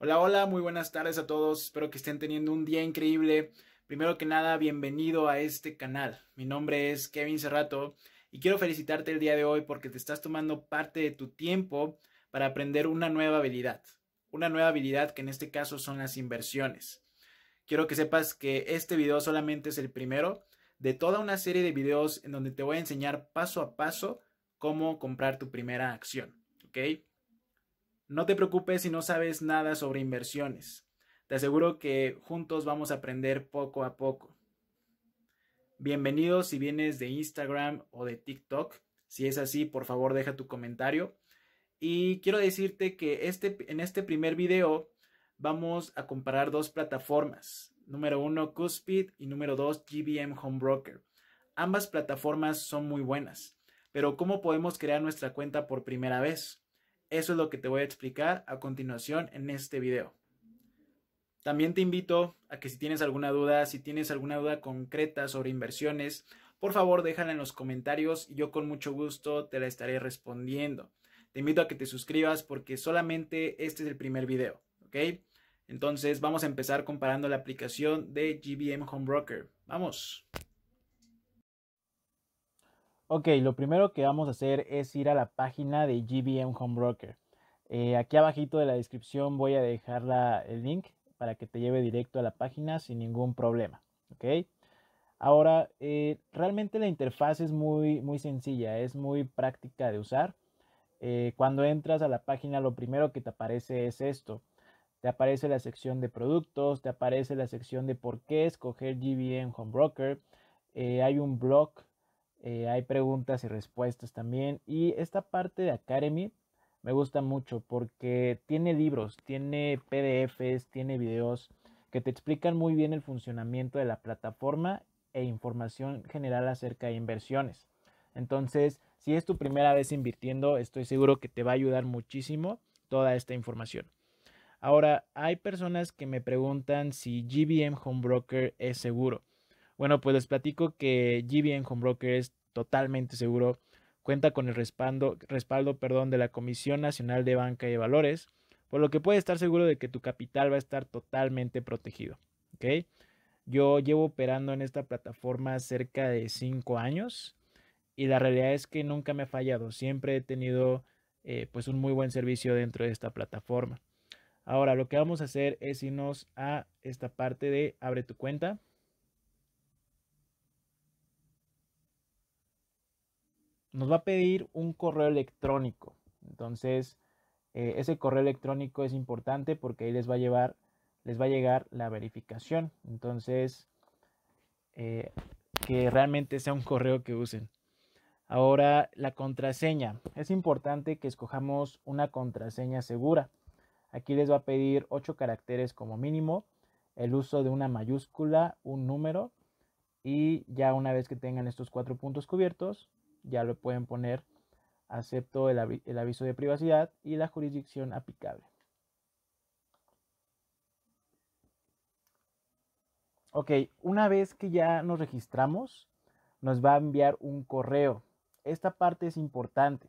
Hola, hola, muy buenas tardes a todos. Espero que estén teniendo un día increíble. Primero que nada, bienvenido a este canal. Mi nombre es Kevin Cerrato y quiero felicitarte el día de hoy porque te estás tomando parte de tu tiempo para aprender una nueva habilidad. Una nueva habilidad que en este caso son las inversiones. Quiero que sepas que este video solamente es el primero de toda una serie de videos en donde te voy a enseñar paso a paso cómo comprar tu primera acción. ¿Ok? No te preocupes si no sabes nada sobre inversiones. Te aseguro que juntos vamos a aprender poco a poco. Bienvenidos si vienes de Instagram o de TikTok. Si es así, por favor deja tu comentario. Y quiero decirte que este, en este primer video vamos a comparar dos plataformas. Número uno, Cuspid y número dos, GBM Home Broker. Ambas plataformas son muy buenas, pero ¿cómo podemos crear nuestra cuenta por primera vez? Eso es lo que te voy a explicar a continuación en este video. También te invito a que si tienes alguna duda, si tienes alguna duda concreta sobre inversiones, por favor déjala en los comentarios y yo con mucho gusto te la estaré respondiendo. Te invito a que te suscribas porque solamente este es el primer video, ¿ok? Entonces vamos a empezar comparando la aplicación de GBM Home Broker. ¡Vamos! Ok, lo primero que vamos a hacer es ir a la página de GBM Home Broker. Eh, aquí abajito de la descripción voy a dejar el link para que te lleve directo a la página sin ningún problema. Ok. Ahora, eh, realmente la interfaz es muy, muy sencilla, es muy práctica de usar. Eh, cuando entras a la página, lo primero que te aparece es esto. Te aparece la sección de productos, te aparece la sección de por qué escoger GBM Home Broker. hay un blog eh, hay preguntas y respuestas también. Y esta parte de Academy me gusta mucho porque tiene libros, tiene PDFs, tiene videos que te explican muy bien el funcionamiento de la plataforma e información general acerca de inversiones. Entonces, si es tu primera vez invirtiendo, estoy seguro que te va a ayudar muchísimo toda esta información. Ahora, hay personas que me preguntan si GBM Home Broker es seguro. Bueno, pues les platico que GBN Broker es totalmente seguro, cuenta con el respaldo, respaldo perdón, de la Comisión Nacional de Banca y Valores, por lo que puede estar seguro de que tu capital va a estar totalmente protegido. Yo llevo operando en esta plataforma cerca de 5 años y la realidad es que nunca me ha fallado, siempre he tenido eh, pues un muy buen servicio dentro de esta plataforma. Ahora lo que vamos a hacer es irnos a esta parte de abre tu cuenta. nos va a pedir un correo electrónico. Entonces, eh, ese correo electrónico es importante porque ahí les va a llevar, les va a llegar la verificación. Entonces, eh, que realmente sea un correo que usen. Ahora, la contraseña. Es importante que escojamos una contraseña segura. Aquí les va a pedir 8 caracteres como mínimo, el uso de una mayúscula, un número y ya una vez que tengan estos cuatro puntos cubiertos, ya lo pueden poner acepto el, aviso de privacidad y la jurisdicción aplicable. Ok, una vez que ya nos registramos, nos va a enviar un correo. Esta parte es importante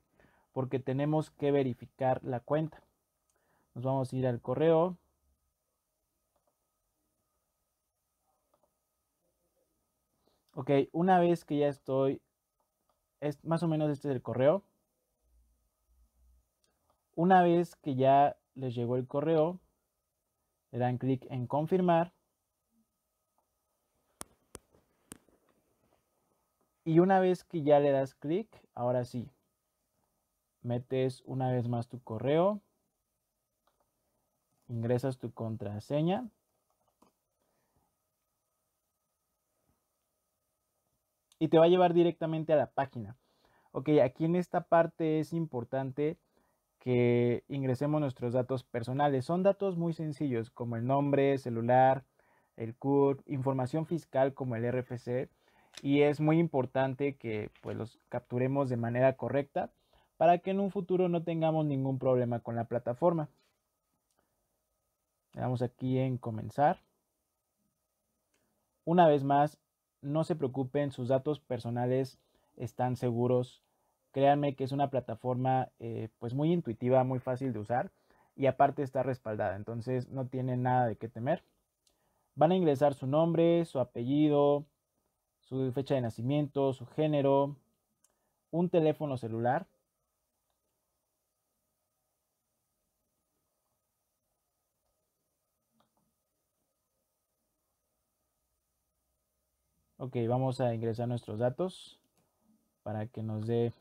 porque tenemos que verificar la cuenta. Nos vamos a ir al correo. Ok, una vez que ya estoy es, más o menos este es el correo. Una vez que ya les llegó el correo, le dan clic en confirmar. Y una vez que ya le das clic, ahora sí, metes una vez más tu correo, ingresas tu contraseña y te va a llevar directamente a la página. Ok, aquí en esta parte es importante que ingresemos nuestros datos personales. Son datos muy sencillos como el nombre, celular, el CUR, información fiscal como el RFC y es muy importante que pues, los capturemos de manera correcta para que en un futuro no tengamos ningún problema con la plataforma. Le damos aquí en comenzar. Una vez más, no se preocupen, sus datos personales están seguros. Créanme que es una plataforma eh, pues muy intuitiva, muy fácil de usar y aparte está respaldada, entonces no tienen nada de qué temer. Van a ingresar su nombre, su apellido, su fecha de nacimiento, su género, un teléfono celular Ok, vamos a ingresar nuestros datos para que nos dé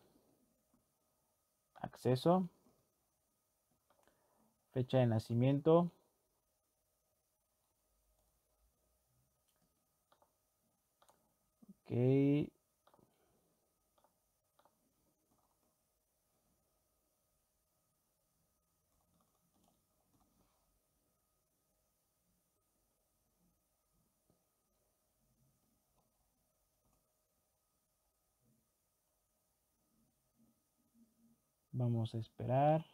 acceso, fecha de nacimiento, ok, Vamos a esperar.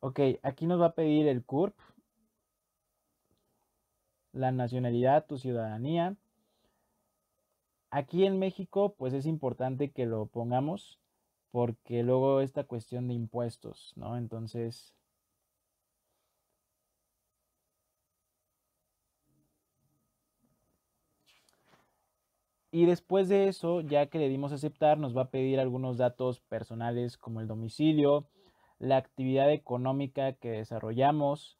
Ok, aquí nos va a pedir el CURP, la nacionalidad, tu ciudadanía. Aquí en México, pues es importante que lo pongamos porque luego esta cuestión de impuestos, ¿no? Entonces, Y después de eso, ya que le dimos aceptar, nos va a pedir algunos datos personales como el domicilio, la actividad económica que desarrollamos.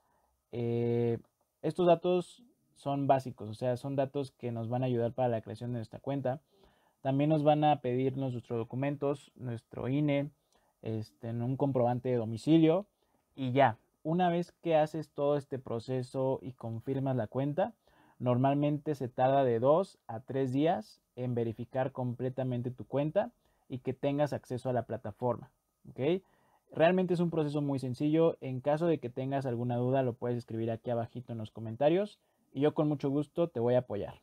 Eh, estos datos son básicos, o sea, son datos que nos van a ayudar para la creación de nuestra cuenta. También nos van a pedir nuestros documentos, nuestro INE, este, un comprobante de domicilio y ya. Una vez que haces todo este proceso y confirmas la cuenta, Normalmente se tarda de 2 a tres días en verificar completamente tu cuenta y que tengas acceso a la plataforma. Realmente es un proceso muy sencillo. En caso de que tengas alguna duda, lo puedes escribir aquí abajito en los comentarios y yo con mucho gusto te voy a apoyar.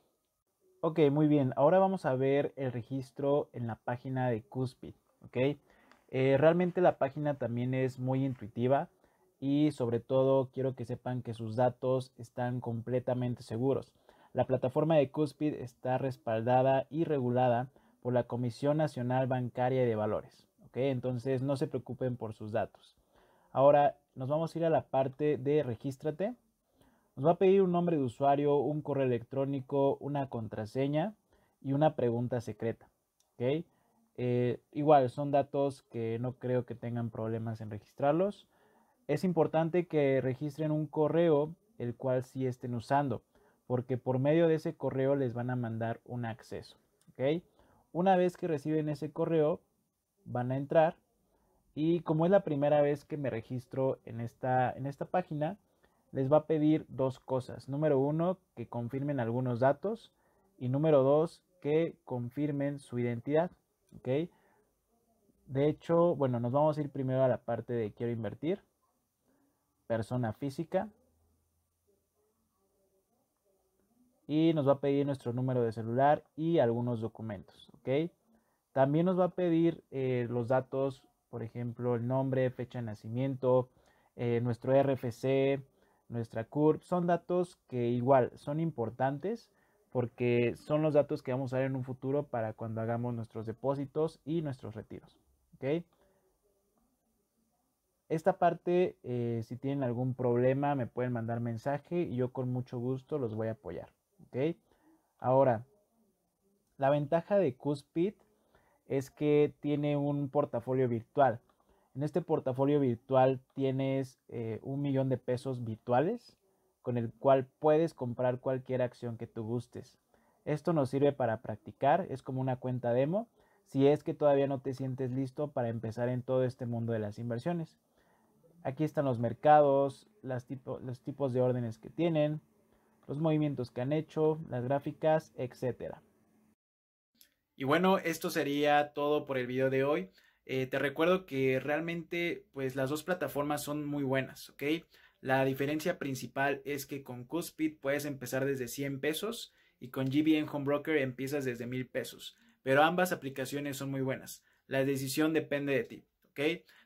Ok, muy bien. Ahora vamos a ver el registro en la página de Cuspid. Eh, realmente la página también es muy intuitiva y sobre todo quiero que sepan que sus datos están completamente seguros. La plataforma de Cuspid está respaldada y regulada por la Comisión Nacional Bancaria y de Valores. Entonces no se preocupen por sus datos. Ahora nos vamos a ir a la parte de regístrate. Nos va a pedir un nombre de usuario, un correo electrónico, una contraseña y una pregunta secreta. Eh, igual son datos que no creo que tengan problemas en registrarlos es importante que registren un correo el cual sí estén usando, porque por medio de ese correo les van a mandar un acceso. Una vez que reciben ese correo, van a entrar y como es la primera vez que me registro en esta, en esta página, les va a pedir dos cosas. Número uno, que confirmen algunos datos y número dos, que confirmen su identidad. De hecho, bueno, nos vamos a ir primero a la parte de quiero invertir persona física. Y nos va a pedir nuestro número de celular y algunos documentos. ¿ok? También nos va a pedir eh, los datos, por ejemplo, el nombre, fecha de nacimiento, eh, nuestro RFC, nuestra CURP. Son datos que igual son importantes porque son los datos que vamos a usar en un futuro para cuando hagamos nuestros depósitos y nuestros retiros. ¿ok? Esta parte, eh, si tienen algún problema, me pueden mandar mensaje y yo con mucho gusto los voy a apoyar. ¿okay? Ahora, la ventaja de Cuspid es que tiene un portafolio virtual. En este portafolio virtual tienes eh, un millón de pesos virtuales con el cual puedes comprar cualquier acción que tú gustes. Esto nos sirve para practicar, es como una cuenta demo, si es que todavía no te sientes listo para empezar en todo este mundo de las inversiones. Aquí están los mercados, los tipos de órdenes que tienen, los movimientos que han hecho, las gráficas, etc. Y bueno, esto sería todo por el video de hoy. Eh, te recuerdo que realmente pues las dos plataformas son muy buenas, ¿ok? La diferencia principal es que con Cuspid puedes empezar desde 100 pesos y con GBN Home Broker empiezas desde 1000 pesos. Pero ambas aplicaciones son muy buenas. La decisión depende de ti.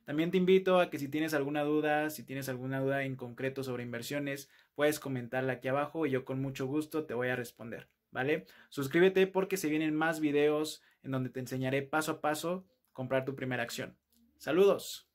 También te invito a que si tienes alguna duda, si tienes alguna duda en concreto sobre inversiones, puedes comentarla aquí abajo y yo con mucho gusto te voy a responder, ¿vale? Suscríbete porque se vienen más videos en donde te enseñaré paso a paso comprar tu primera acción. Saludos.